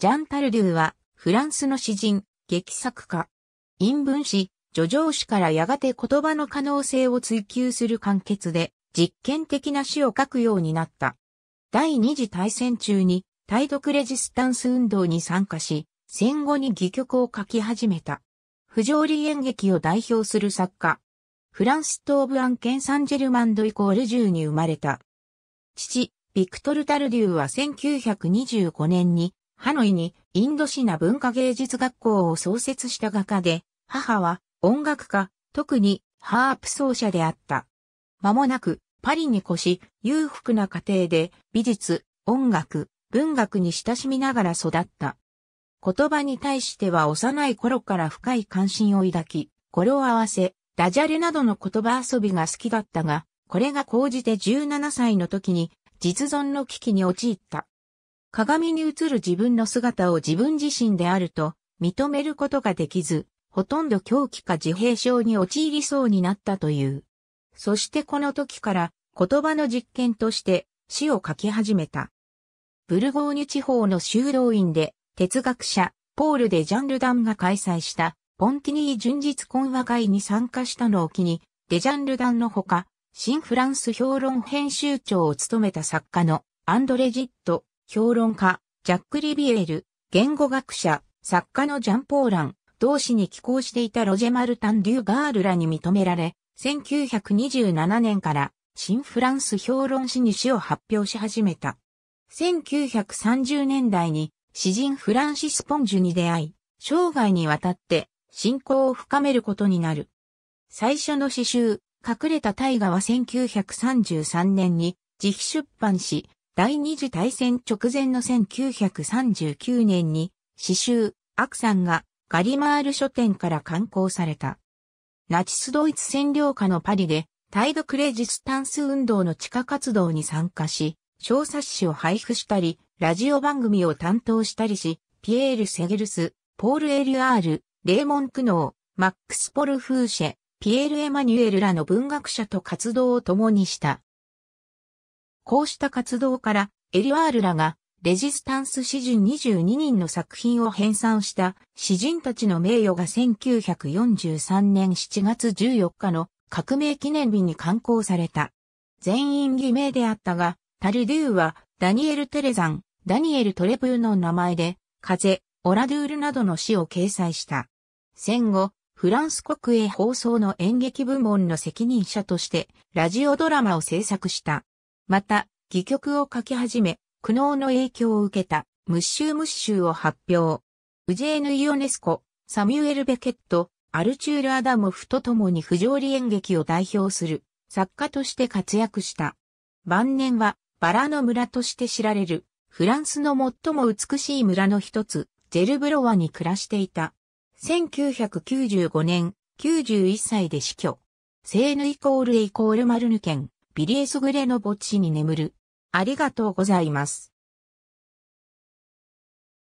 ジャン・タルデューは、フランスの詩人、劇作家。陰文詩、叙情詩からやがて言葉の可能性を追求する完結で、実験的な詩を書くようになった。第二次大戦中に、対独レジスタンス運動に参加し、戦後に戯曲を書き始めた。不条理演劇を代表する作家。フランス東部アンケン・サンジェルマンドイコール10に生まれた。父、ビクトル・タルデューは1925年にハノイにインドシナ文化芸術学校を創設した画家で、母は音楽家、特にハープ奏者であった。間もなくパリに越し、裕福な家庭で美術、音楽、文学に親しみながら育った。言葉に対しては幼い頃から深い関心を抱き、語呂合わせ、ダジャレなどの言葉遊びが好きだったが、これが高じて17歳の時に実存の危機に陥った。鏡に映る自分の姿を自分自身であると認めることができず、ほとんど狂気か自閉症に陥りそうになったという。そしてこの時から言葉の実験として詩を書き始めた。ブルゴーニュ地方の修道院で哲学者ポール・デ・ジャンルダンが開催したポンティニー純実懇話会に参加したのを機に、デジャンルダンのほか、新フランス評論編集長を務めた作家のアンドレ・ジット、評論家、ジャック・リビエール、言語学者、作家のジャン・ポーラン、同志に寄稿していたロジェ・マルタン・デュー・ガールらに認められ、1927年から新フランス評論誌に詩を発表し始めた。1930年代に詩人フランシス・ポンジュに出会い、生涯にわたって信仰を深めることになる。最初の詩集、隠れた大河は1933年に自費出版し、第二次大戦直前の1939年に、詩集、アクさんがガリマール書店から刊行された。ナチスドイツ占領下のパリで、ドクレジスタンス運動の地下活動に参加し、小冊子を配布したり、ラジオ番組を担当したりし、ピエール・セゲルス、ポール・エル・アール、レーモン・クノー、マックス・ポル・フーシェ、ピエール・エマニュエルらの文学者と活動を共にした。こうした活動から、エリワールらが、レジスタンス詩人22人の作品を編纂した詩人たちの名誉が1943年7月14日の革命記念日に刊行された。全員偽名であったが、タルデューはダニエル・テレザン、ダニエル・トレブーの名前で、風、オラドゥールなどの詩を掲載した。戦後、フランス国営放送の演劇部門の責任者として、ラジオドラマを制作した。また、戯曲を書き始め、苦悩の影響を受けた、ムッシュムッシュを発表。ウジェーヌ・イオネスコ、サミュエル・ベケット、アルチュール・アダモフと共に不条理演劇を代表する作家として活躍した。晩年はバラの村として知られるフランスの最も美しい村の一つ、ジェルブロワに暮らしていた。1995年、91歳で死去。セーヌイコールエイコールマルヌ県。ビリーグレの墓地に眠る。ありがとうございます。